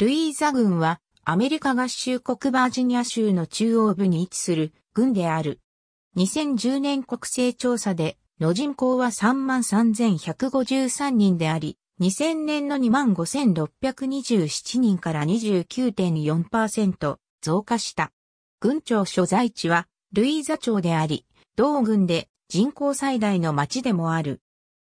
ルイーザ軍はアメリカ合衆国バージニア州の中央部に位置する軍である。2010年国勢調査での人口は33,153人であり、2000年の25,627人から29.4%増加した。軍庁所在地はルイーザ町であり、同軍で人口最大の町でもある。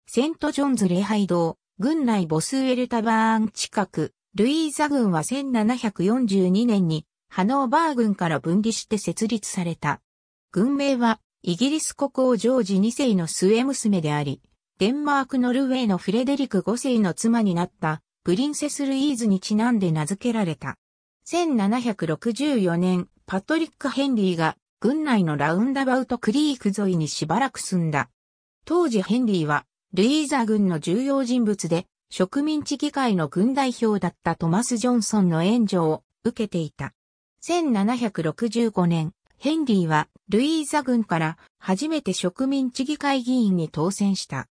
セントジョンズ礼拝堂、軍内ボスウェルタバーン近く、ルイーザ軍は1742年にハノーバー軍から分離して設立された。軍名はイギリス国王ジョージ2世の末娘であり、デンマーク・ノルウェーのフレデリク5世の妻になったプリンセス・ルイーズにちなんで名付けられた。1764年、パトリック・ヘンリーが軍内のラウンダバウト・クリーク沿いにしばらく住んだ。当時ヘンリーはルイーザ軍の重要人物で植民地議会の軍代表だったトマス・ジョンソンの援助を受けていた。1765年、ヘンリーはルイーザ軍から初めて植民地議会議員に当選した。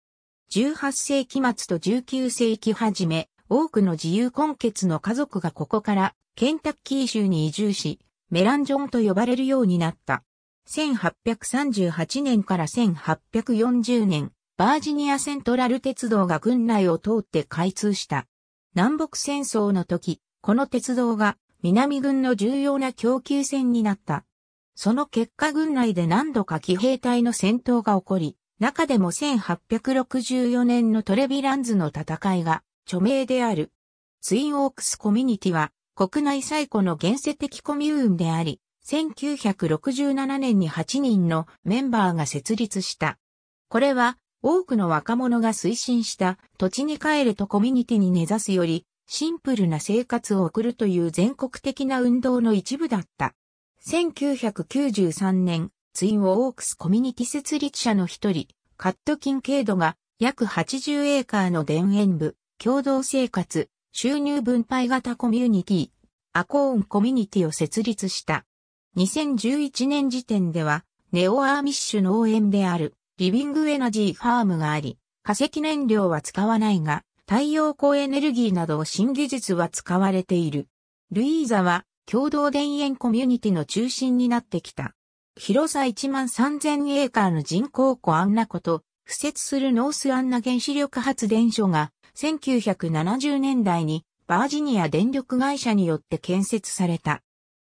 18世紀末と19世紀初め、多くの自由根血の家族がここからケンタッキー州に移住し、メランジョンと呼ばれるようになった。1838年から1840年、バージニアセントラル鉄道が軍内を通って開通した。南北戦争の時、この鉄道が南軍の重要な供給線になった。その結果軍内で何度か騎兵隊の戦闘が起こり、中でも1864年のトレビランズの戦いが著名である。ツインオークスコミュニティは国内最古の現世的コミューンであり、1967年に8人のメンバーが設立した。これは多くの若者が推進した土地に帰れとコミュニティに根ざすより、シンプルな生活を送るという全国的な運動の一部だった。1993年、ツインウォークスコミュニティ設立者の一人、カットキンケードが約80エーカーの田園部、共同生活、収入分配型コミュニティ、アコーンコミュニティを設立した。2011年時点では、ネオアーミッシュ農園であるリビングエナジーファームがあり、化石燃料は使わないが、太陽光エネルギーなど新技術は使われている。ルイーザは共同田園コミュニティの中心になってきた。広さ1万3000エーカーの人工湖アンナ湖と、付設するノースアンナ原子力発電所が、1970年代にバージニア電力会社によって建設された。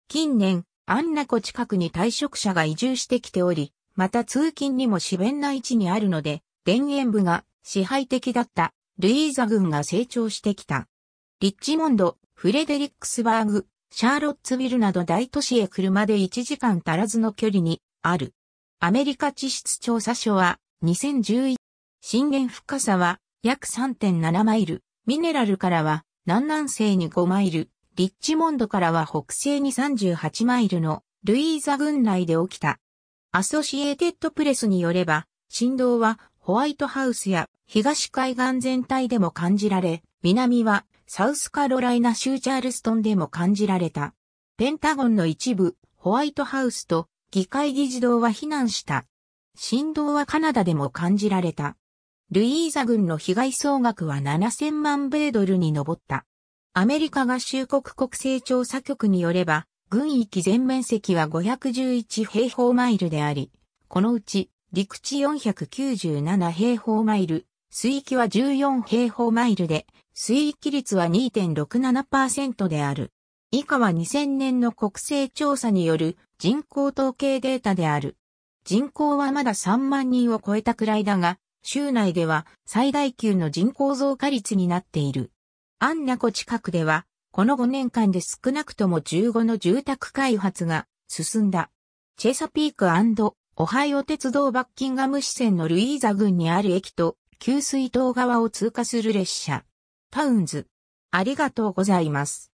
近年、アンナ湖近くに退職者が移住してきており、また通勤にも自然な位置にあるので、田園部が支配的だったルイーザ軍が成長してきた。リッチモンド、フレデリックスバーグ、シャーロッツビルなど大都市へ車で1時間足らずの距離にある。アメリカ地質調査所は2011、震源深さは約3.7マイル、ミネラルからは南南西に5マイル、リッチモンドからは北西に38マイルのルイーザ軍内で起きたアソシエーテッドプレスによれば、振動はホワイトハウスや東海岸全体でも感じられ、南はサウスカロライナ州チャールストンでも感じられた。ペンタゴンの一部、ホワイトハウスと議会議事堂は非難した。振動はカナダでも感じられた。ルイーザ軍の被害総額は7000万米ドルに上った。アメリカ合衆国国勢調査局によれば、軍域全面積は511平方マイルであり、このうち陸地497平方マイル、水域は14平方マイルで、水域率は2.67%である。以下は2000年の国勢調査による人口統計データである。人口はまだ3万人を超えたくらいだが、州内では最大級の人口増加率になっている。アンナ湖近くではこの5年間で少なくとも15の住宅開発が進んだ。チェサピークオハイオ鉄道バッキンガム支線のルイーザ郡にある駅と、給水塔側を通過する列車。タウンズ。ありがとうございます。